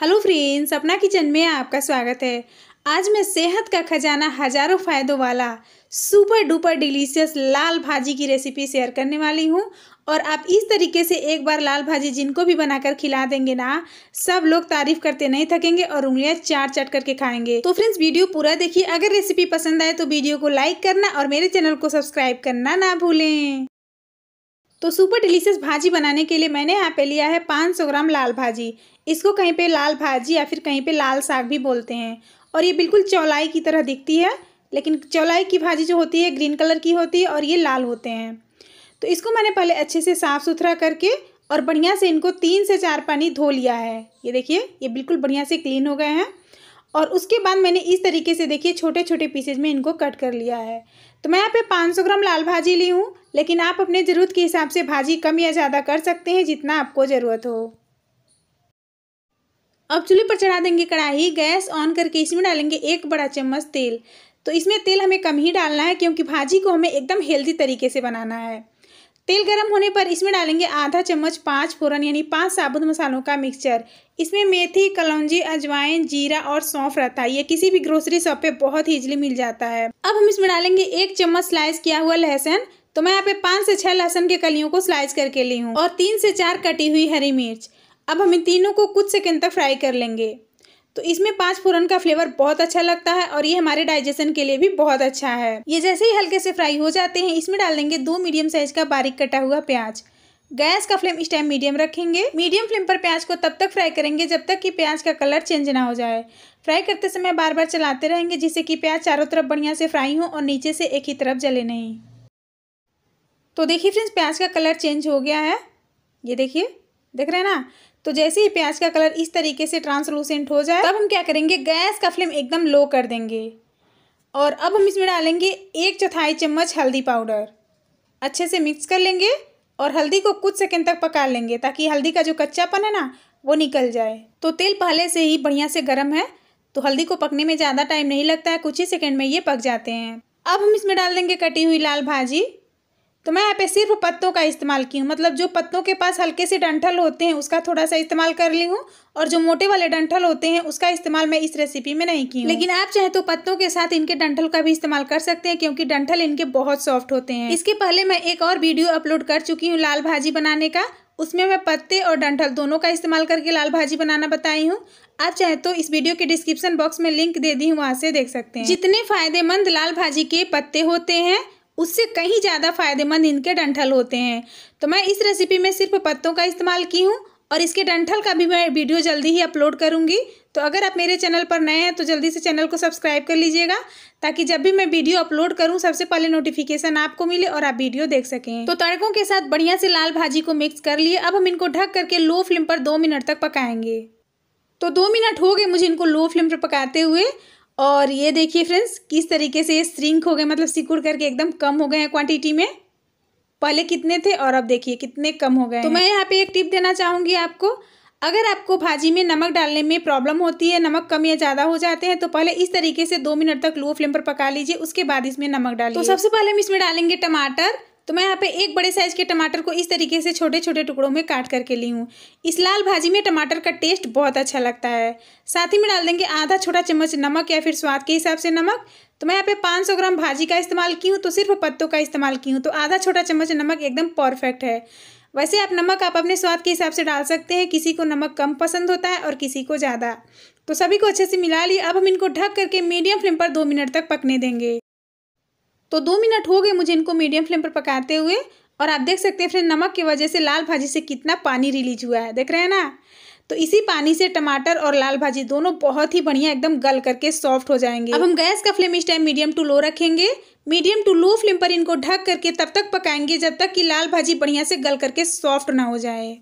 hello friends अपना kitchen में आपका स्वागत है आज मैं सेहत का खजाना हजारों फायदों वाला सुपर डुपर डिलीशियस लाल भाजी की रेसिपी शेयर करने वाली हूँ और आप इस तरीके से एक बार लाल भाजी जिनको भी बनाकर खिला देंगे ना सब लोग तारीफ करते नहीं थकेंगे और उंगलियाँ चाट चाट करके खाएंगे तो फ्रेंड्स वीडियो पूरा देखिए अगर रेसिपी पसंद आए तो वीडियो को लाइक करना और मेरे चैनल को सब्सक्राइब करना ना भूलें तो सुपर डिलीशियस भाजी बनाने के लिए मैंने यहाँ पे लिया है 500 ग्राम लाल भाजी इसको कहीं पे लाल भाजी या फिर कहीं पे लाल साग भी बोलते हैं और ये बिल्कुल चौलाई की तरह दिखती है लेकिन चौलाई की भाजी जो होती है ग्रीन कलर की होती है और ये लाल होते हैं तो इसको मैंने पहले अच्छे से साफ़ सुथरा करके और बढ़िया से इनको तीन से चार पानी धो लिया है ये देखिए ये बिल्कुल बढ़िया से क्लीन हो गए हैं और उसके बाद मैंने इस तरीके से देखिए छोटे छोटे पीसेज में इनको कट कर लिया है तो मैं यहाँ पे 500 ग्राम लाल भाजी ली हूँ लेकिन आप अपने ज़रूरत के हिसाब से भाजी कम या ज़्यादा कर सकते हैं जितना आपको ज़रूरत हो अब चूल्हे पर चढ़ा देंगे कढ़ाई गैस ऑन करके इसमें डालेंगे एक बड़ा चम्मच तेल तो इसमें तेल हमें कम ही डालना है क्योंकि भाजी को हमें एकदम हेल्दी तरीके से बनाना है तेल गरम होने पर इसमें डालेंगे आधा चम्मच पाँच फोरन यानी पाँच साबुत मसालों का मिक्सचर इसमें मेथी कलौजी अजवाइन जीरा और सौंफ रहता है ये किसी भी ग्रोसरी शॉप पे बहुत ही इजली मिल जाता है अब हम इसमें डालेंगे एक चम्मच स्लाइस किया हुआ लहसुन तो मैं यहाँ पे पाँच से छः लहसुन के कलियों को स्लाइस करके ली हूँ और तीन से चार कटी हुई हरी मिर्च अब हम इन तीनों को कुछ सेकेंड तक फ्राई कर लेंगे तो इसमें पाँच फोरन का फ्लेवर बहुत अच्छा लगता है और ये हमारे डाइजेशन के लिए भी बहुत अच्छा है ये जैसे ही हल्के से फ्राई हो जाते हैं इसमें डाल देंगे दो मीडियम साइज का बारीक कटा हुआ प्याज गैस का फ्लेम इस टाइम मीडियम रखेंगे मीडियम फ्लेम पर प्याज को तब तक फ्राई करेंगे जब तक कि प्याज का कलर चेंज ना हो जाए फ्राई करते समय बार बार चलाते रहेंगे जिससे कि प्याज चारों तरफ बढ़िया से फ्राई हो और नीचे से एक ही तरफ जले नहीं तो देखिए फ्रेंड्स प्याज का कलर चेंज हो गया है ये देखिए देख रहे हैं ना तो जैसे ही प्याज का कलर इस तरीके से ट्रांसलूसेंट हो जाए तब हम क्या करेंगे गैस का फ्लेम एकदम लो कर देंगे और अब हम इसमें डालेंगे एक चौथाई चम्मच हल्दी पाउडर अच्छे से मिक्स कर लेंगे और हल्दी को कुछ सेकेंड तक पका लेंगे ताकि हल्दी का जो कच्चापन है ना वो निकल जाए तो तेल पहले से ही बढ़िया से गर्म है तो हल्दी को पकने में ज़्यादा टाइम नहीं लगता है कुछ ही सेकेंड में ये पक जाते हैं अब हम इसमें डाल देंगे कटी हुई लाल भाजी तो मैं यहाँ पे सिर्फ पत्तों का इस्तेमाल की हूँ मतलब जो पत्तों के पास हल्के से डंठल होते हैं उसका थोड़ा सा इस्तेमाल कर ली हूँ और जो मोटे वाले डंठल होते हैं उसका इस्तेमाल मैं इस रेसिपी में नहीं की लेकिन आप चाहे तो पत्तों के साथ इनके डंठल का भी इस्तेमाल कर सकते हैं क्योंकि डंठल इनके बहुत सॉफ्ट होते हैं इसके पहले मैं एक और वीडियो अपलोड कर चुकी हूँ लाल भाजी बनाने का उसमें मैं पत्ते और डंठल दोनों का इस्तेमाल करके लाल भाजी बनाना बताई हूँ आप चाहे तो इस वीडियो के डिस्क्रिप्शन बॉक्स में लिंक दे दी हूँ वहाँ से देख सकते हैं जितने फायदेमंद लाल भाजी के पत्ते होते हैं उससे कहीं ज़्यादा फायदेमंद इनके डंठल होते हैं तो मैं इस रेसिपी में सिर्फ पत्तों का इस्तेमाल की हूँ और इसके डंठल का भी मैं वीडियो जल्दी ही अपलोड करूँगी तो अगर आप मेरे चैनल पर नए हैं तो जल्दी से चैनल को सब्सक्राइब कर लीजिएगा ताकि जब भी मैं वीडियो अपलोड करूँ सबसे पहले नोटिफिकेशन आपको मिले और आप वीडियो देख सकें तो तड़कों के साथ बढ़िया से लाल भाजी को मिक्स कर लिए अब हम इनको ढक करके लो फ्लेम पर दो मिनट तक पकाएंगे तो दो मिनट हो गए मुझे इनको लो फ्लेम पर पकाते हुए और ये देखिए फ्रेंड्स किस तरीके से ये श्रिंक हो गए मतलब सिकुड़ करके एकदम कम हो गए हैं क्वांटिटी में पहले कितने थे और अब देखिए कितने कम हो गए तो मैं यहाँ पे एक टिप देना चाहूँगी आपको अगर आपको भाजी में नमक डालने में प्रॉब्लम होती है नमक कम या ज़्यादा हो जाते हैं तो पहले इस तरीके से दो मिनट तक लो फ्लेम पर पका लीजिए उसके बाद इसमें नमक डालिए तो सबसे पहले हम इसमें डालेंगे टमाटर तो मैं यहाँ पे एक बड़े साइज के टमाटर को इस तरीके से छोटे छोटे टुकड़ों में काट करके ली हूँ इस लाल भाजी में टमाटर का टेस्ट बहुत अच्छा लगता है साथ ही में डाल देंगे आधा छोटा चम्मच नमक या फिर स्वाद के हिसाब से नमक तो मैं यहाँ पे 500 ग्राम भाजी का इस्तेमाल की हूँ तो सिर्फ पत्तों का इस्तेमाल की हूँ तो आधा छोटा चम्मच नमक एकदम परफेक्ट है वैसे आप नमक आप अपने स्वाद के हिसाब से डाल सकते हैं किसी को नमक कम पसंद होता है और किसी को ज़्यादा तो सभी को अच्छे से मिला लिए अब हम इनको ढक करके मीडियम फ्लेम पर दो मिनट तक पकने देंगे तो दो मिनट हो गए मुझे इनको मीडियम फ्लेम पर पकाते हुए और आप देख सकते हैं फ्रेंड नमक की वजह से लाल भाजी से कितना पानी रिलीज हुआ है देख रहे हैं ना तो इसी पानी से टमाटर और लाल भाजी दोनों बहुत ही बढ़िया एकदम गल करके सॉफ्ट हो जाएंगे अब हम गैस का फ्लेम इस टाइम मीडियम टू लो रखेंगे मीडियम टू लो फ्लेम पर इनको ढक करके तब तक पकाएंगे जब तक कि लाल भाजी बढ़िया से गल करके सॉफ्ट ना हो जाए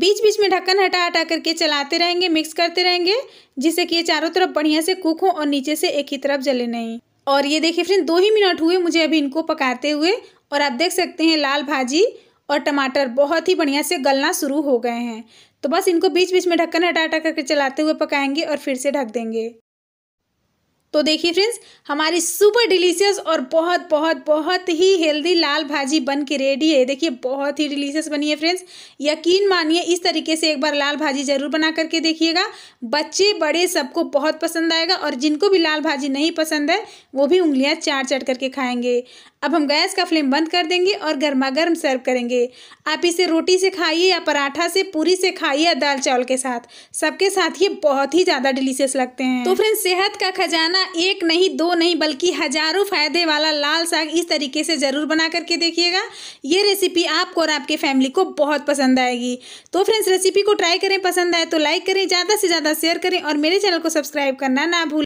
बीच बीच में ढक्कन हटा हटा करके चलाते रहेंगे मिक्स करते रहेंगे जिससे कि ये चारों तरफ बढ़िया से कुक हो और नीचे से एक ही तरफ जले नहीं और ये देखिए फ्रेंड दो ही मिनट हुए मुझे अभी इनको पकाते हुए और आप देख सकते हैं लाल भाजी और टमाटर बहुत ही बढ़िया से गलना शुरू हो गए हैं तो बस इनको बीच बीच में ढक्कन हटा हटा करके चलाते हुए पकाएंगे और फिर से ढक देंगे तो देखिए फ्रेंड्स हमारी सुपर डिलीशियस और बहुत बहुत बहुत ही हेल्दी लाल भाजी बन के रेडी है देखिए बहुत ही डिलीशियस बनी है फ्रेंड्स यकीन मानिए इस तरीके से एक बार लाल भाजी ज़रूर बना करके देखिएगा बच्चे बड़े सबको बहुत पसंद आएगा और जिनको भी लाल भाजी नहीं पसंद है वो भी उंगलियाँ चाट चाट करके खाएंगे अब हम गैस का फ्लेम बंद कर देंगे और गर्मा गर्म सर्व करेंगे आप इसे रोटी से खाइए या पराठा से पूरी से खाइए या दाल चावल के साथ सबके साथ ये बहुत ही ज़्यादा डिलीशियस लगते हैं तो फ्रेंड्स सेहत का खजाना एक नहीं दो नहीं बल्कि हजारों फायदे वाला लाल साग इस तरीके से ज़रूर बना करके देखिएगा ये रेसिपी आपको और आपके फैमिली को बहुत पसंद आएगी तो फ्रेंड्स रेसिपी को ट्राई करें पसंद आए तो लाइक करें ज़्यादा से ज़्यादा शेयर करें और मेरे चैनल को सब्सक्राइब करना ना भूलें